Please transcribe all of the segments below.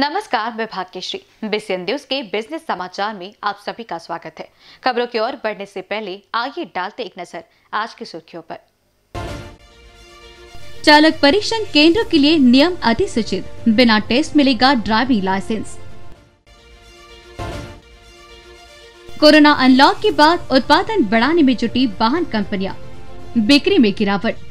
नमस्कार मैं Bhagyashree BCN news के बिजनेस समाचार में आप सभी का स्वागत है खबरों की ओर बढ़ने से पहले आइए डालते एक नजर आज की सुर्खियों पर चालक परीक्षण केंद्र के लिए नियम अधिसूचित बिना टेस्ट मिलेगा ड्राइविंग लाइसेंस कोरोना अनलॉक के बाद उत्पादन बढ़ाने में जुटी वाहन कंपनियां बिक्री में गिरावट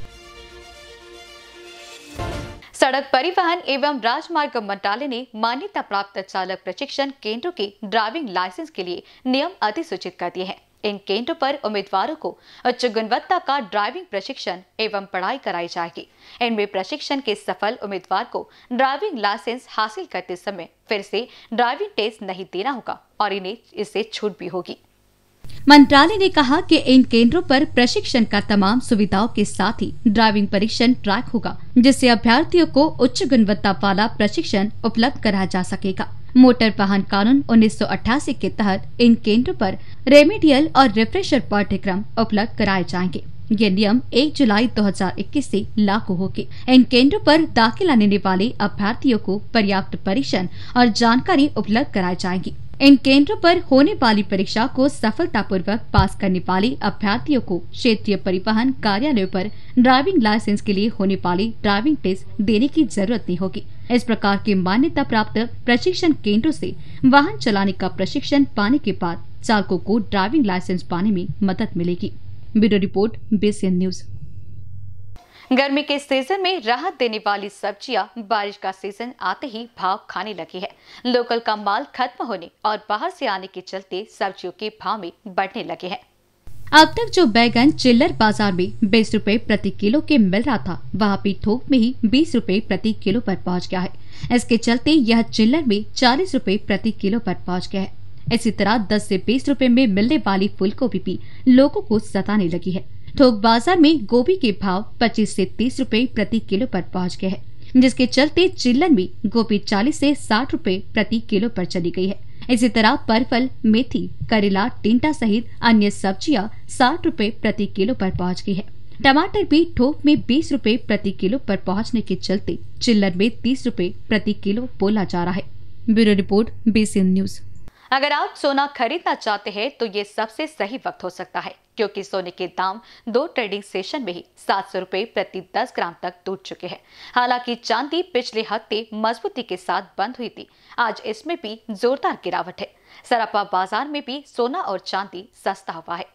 सड़क परिवहन एवं राजमार्ग मंत्रालय ने मान्यता प्राप्त चालक प्रशिक्षण केंद्रों के ड्राइविंग लाइसेंस के लिए नियम अधिसूचित कर दिए हैं इन केंद्रों पर उम्मीदवारों को उच्च गुणवत्ता का ड्राइविंग प्रशिक्षण एवं पढ़ाई कराई जाएगी इनमें प्रशिक्षण के सफल उम्मीदवार को ड्राइविंग लाइसेंस हासिल करते समय फिर से ड्राइविंग टेस्ट नहीं देना होगा और इन्हें इससे छूट भी होगी मंत्रालय ने कहा कि इन केंद्रों पर प्रशिक्षण का तमाम सुविधाओं के साथ ही ड्राइविंग परीक्षण ट्रैक होगा जिससे अभ्यर्थियों को उच्च गुणवत्ता वाला प्रशिक्षण उपलब्ध कराया जा सकेगा मोटर वाहन कानून 1988 के तहत इन केंद्रों पर रेमेडियल और रिफ्रेशर पाठ्यक्रम उपलब्ध कराए जाएंगे ये नियम 1 जुलाई 2021 से लागू होगी इन केंद्रों पर दाखिला लेने वाले अभ्यर्थियों को पर्याप्त परीक्षण और जानकारी उपलब्ध कराई जाएगी इन केंद्रों पर होने वाली परीक्षा को सफलतापूर्वक पास करने वाले अभ्यर्थियों को क्षेत्रीय परिवहन कार्यालयों पर ड्राइविंग लाइसेंस के लिए होने वाली ड्राइविंग टेस्ट देने की जरूरत नहीं होगी इस प्रकार के मान्यता प्राप्त प्रशिक्षण केंद्रों से वाहन चलाने का प्रशिक्षण पाने के बाद चालकों को ड्राइविंग लाइसेंस पाने में मदद मिलेगी ब्यूरो रिपोर्ट बेसियन न्यूज़ गर्मी के सीजन में राहत देने वाली सब्जियां बारिश का सीजन आते ही भाव खाने लगी है लोकल का माल खत्म होने और बाहर से आने के चलते सब्जियों के भाव में बढ़ने लगे हैं अब तक जो बैगन चिल्लर बाजार में बीस रूपए प्रति किलो के मिल रहा था वहाँ भी थोक में ही बीस रूपए प्रति किलो पर पहुँच गया है इसके चलते यह चिल्लर में चालीस रूपए प्रति किलो पर पहुँच गया है इसी तरह 10 से 20 रुपए में मिलने वाली फूलगोभी भी लोगों को सताने लगी है थोक तो बाजार में गोभी के भाव 25 से 30 रुपए प्रति किलो पर पहुंच गए हैं जिसके चलते चिल्लन में गोभी 40 से 60 रुपए प्रति किलो पर चली गई है इसी तरह परफल मेथी करेला टिंटा सहित अन्य सब्जियां 60 रुपए प्रति किलो पर पहुंच गई है टमाटर भी थोक में 20 रुपए प्रति किलो पर पहुंचने के चलते चिल्लन में 30 रुपए प्रति किलो बोला जा रहा है ब्यूरो रिपोर्ट बीसी न्यूज़ अगर आप सोना खरीदना चाहते हैं तो ये सबसे सही वक्त हो सकता है क्योंकि सोने के दाम दो ट्रेडिंग सेशन में ही सात सौ रूपए प्रति दस ग्राम तक टूट चुके हैं हालांकि चांदी पिछले हफ्ते मजबूती के साथ बंद हुई थी आज इसमें भी जोरदार गिरावट है सरापा बाजार में भी सोना और चांदी सस्ता हुआ है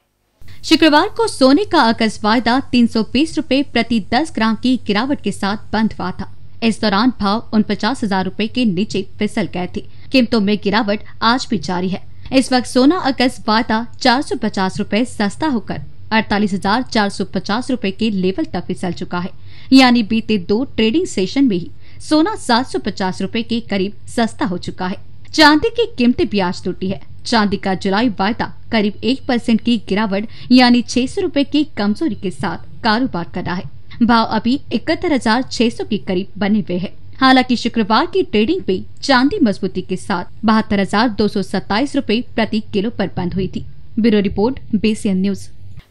शुक्रवार को सोने का अकस वायदा तीन सौ प्रति 10 ग्राम की गिरावट के साथ बंद हुआ था इस दौरान भाव उन पचास हजार रूपए के नीचे फिसल गए थे कीमतों में गिरावट आज भी जारी है इस वक्त सोना अगस्त वायदा चार सौ पचास रूपए सस्ता होकर अड़तालीस हजार चार सौ पचास रूपए के लेवल तक फिसल चुका है यानी बीते दो ट्रेडिंग सेशन में ही सोना सात सौ पचास रूपए के करीब सस्ता हो चुका है चांदी की कीमतें भी आज टूटी है चांदी का जुलाई वायदा करीब एक परसेंट की गिरावट यानी छह सौ रूपए की कमजोरी के साथ कारोबार कर रहा है भाव अभी इकहत्तर हजार छह सौ के करीब बने हुए है हालांकि शुक्रवार की ट्रेडिंग पे चांदी मजबूती के साथ बहत्तर हजार दो सौ सत्ताईस रूपए प्रति किलो पर बंद हुई थी bureau report BCN news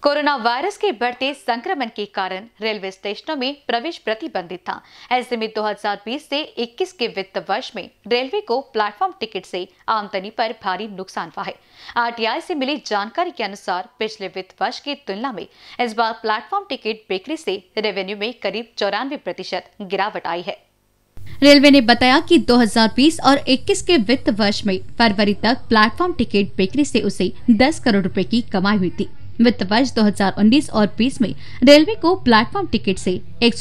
corona virus के बढ़ते संक्रमण के कारण रेलवे स्टेशनों में प्रवेश प्रतिबंधित था ऐसे में 2020 से 21 के वित्त वर्ष में रेलवे को प्लेटफॉर्म टिकट से आमदनी पर भारी नुकसान हुआ है आरटीआई से मिली जानकारी के अनुसार पिछले वित्त वर्ष की तुलना में इस बार प्लेटफॉर्म टिकट बिक्री से रेवेन्यू में करीब चौरानवे प्रतिशत गिरावट आई है रेलवे ने बताया कि 2020 और 21 के वित्त वर्ष में फरवरी तक प्लेटफॉर्म टिकट बिक्री से उसे 10 करोड़ रुपए की कमाई हुई थी वित्त वर्ष 2019 और 20 में रेलवे को प्लेटफॉर्म टिकट से एक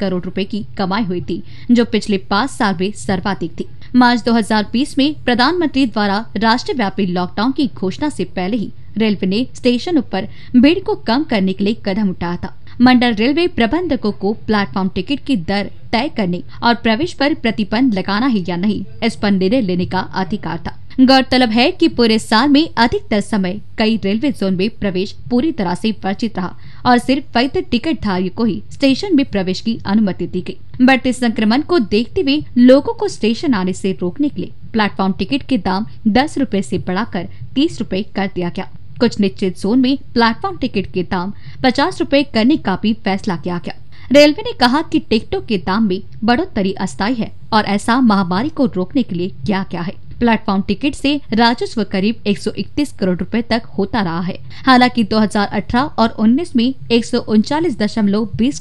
करोड़ रुपए की कमाई हुई थी जो पिछले पाँच साल में सर्वाधिक थी मार्च 2020 में प्रधानमंत्री द्वारा राष्ट्रव्यापी व्यापी लॉकडाउन की घोषणा से पहले ही रेलवे ने स्टेशन पर भीड़ को कम करने के लिए कदम उठाया था मंडल रेलवे प्रबंधकों को प्लेटफॉर्म टिकट की दर तय करने और प्रवेश पर प्रतिबंध लगाना है या नहीं इस पर निर्णय लेने का अधिकार था गौरतलब है कि पूरे साल में अधिकतर समय कई रेलवे जोन में प्रवेश पूरी तरह से वर्जित रहा और सिर्फ वैध टिकट धारियों को ही स्टेशन में प्रवेश की अनुमति दी गई बढ़ते संक्रमण को देखते हुए लोगों को स्टेशन आने से रोकने के लिए प्लेटफॉर्म टिकट के दाम दस रूपए ऐसी बढ़ाकर तीस रूपए कर दिया गया कुछ निश्चित जोन में प्लेटफॉर्म टिकट के दाम पचास रूपए करने का भी फैसला किया गया रेलवे ने कहा कि टिकटों के दाम में बढ़ोतरी अस्थायी है और ऐसा महामारी को रोकने के लिए क्या क्या है प्लेटफॉर्म टिकट से राजस्व करीब 131 करोड़ रुपए तक होता रहा है हालांकि 2018 और 19 में एक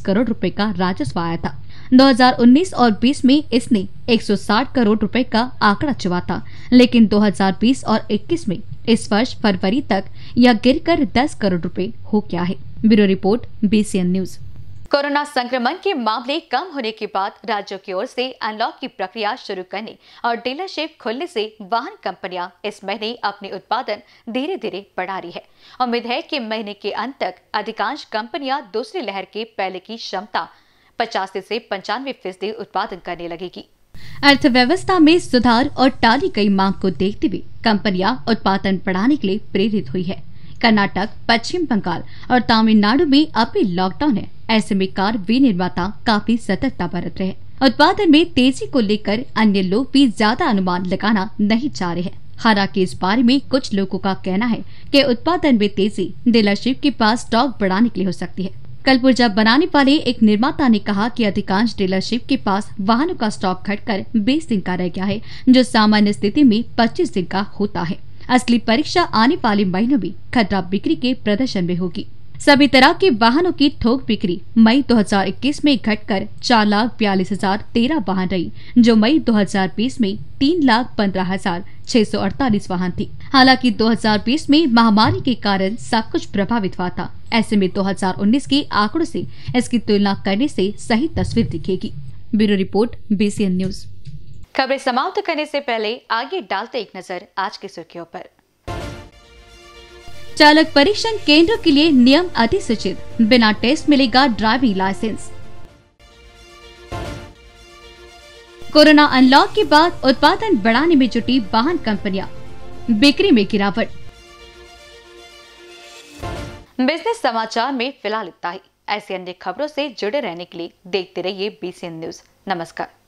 करोड़ रुपए का राजस्व आया था 2019 और 20 में इसने 160 करोड़ रुपए का आंकड़ा चुवा था लेकिन 2020 और 21 में इस वर्ष फरवरी तक यह गिरकर 10 करोड़ रुपए हो गया है bureau report BCN news corona संक्रमण के मामले कम होने के बाद राज्यों की ओर से अनलॉक की प्रक्रिया शुरू करने और डीलरशिप खोलने से वाहन कंपनियां इस महीने अपने उत्पादन धीरे धीरे बढ़ा रही है उम्मीद है कि महीने के अंत तक अधिकांश कंपनियां दूसरी लहर के पहले की क्षमता पचासी से पंचानवे फीसदी उत्पादन करने लगेगी अर्थव्यवस्था में सुधार और टाली गई मांग को देखते हुए कंपनियां उत्पादन बढ़ाने के लिए प्रेरित हुई है कर्नाटक पश्चिम बंगाल और तमिलनाडु में अभी लॉकडाउन है ऐसे में कार विनिर्माता काफी सतर्कता बरत रहे उत्पादन में तेजी को लेकर अन्य लोग भी ज्यादा अनुमान लगाना नहीं चाह रहे हैं हालांकि इस बारे में कुछ लोगों का कहना है कि उत्पादन में तेजी डीलरशिप के पास स्टॉक बढ़ाने के लिए हो सकती है कल पुर्जा बनाने वाले एक निर्माता ने कहा कि अधिकांश डीलरशिप के पास वाहनों का स्टॉक घटकर बीस दिन का रह गया है जो सामान्य स्थिति में पच्चीस दिन का होता है असली परीक्षा आने वाले महीनों में खतरा बिक्री के प्रदर्शन में होगी सभी तरह के वाहनों की थोक बिक्री मई 2021 में घटकर चार लाख बयालीस हजार तेरह वाहन रही जो मई 2020 में तीन लाख पंद्रह हजार छह सौ अड़तालीस वाहन थी हालांकि 2020 में महामारी के कारण सब कुछ प्रभावित हुआ था ऐसे में 2019 के आंकड़ों से इसकी तुलना करने से सही तस्वीर दिखेगी ब्यूरो रिपोर्ट बीसीएन न्यूज खबरें समाप्त करने से पहले आगे डालते एक नजर आज की सुर्खियों आरोप चालक परीक्षण केंद्र के लिए नियम अधिसूचित बिना टेस्ट मिलेगा ड्राइविंग लाइसेंस कोरोना अनलॉक के बाद उत्पादन बढ़ाने में जुटी वाहन कंपनियां बिक्री में गिरावट बिजनेस समाचार में फिलहाल इतना ही ऐसी अन्य खबरों से जुड़े रहने के लिए देखते रहिए बीसीएन न्यूज नमस्कार